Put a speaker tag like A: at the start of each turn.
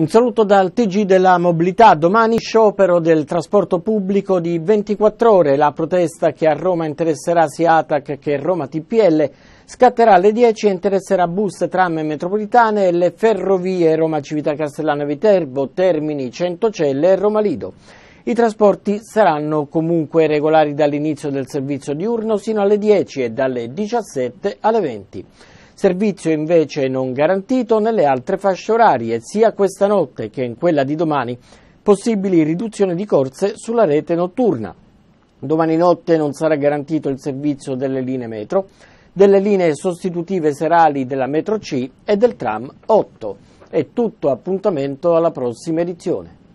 A: Un saluto dal TG della mobilità. Domani sciopero del trasporto pubblico di 24 ore. La protesta che a Roma interesserà sia ATAC che Roma TPL scatterà alle 10 e interesserà bus, tram e metropolitane e le ferrovie Roma Civita Castellana Viterbo, Termini, Centocelle e Roma Lido. I trasporti saranno comunque regolari dall'inizio del servizio diurno sino alle 10 e dalle 17 alle 20 servizio invece non garantito nelle altre fasce orarie, sia questa notte che in quella di domani, possibili riduzioni di corse sulla rete notturna. Domani notte non sarà garantito il servizio delle linee metro, delle linee sostitutive serali della metro C e del tram 8. È tutto appuntamento alla prossima edizione.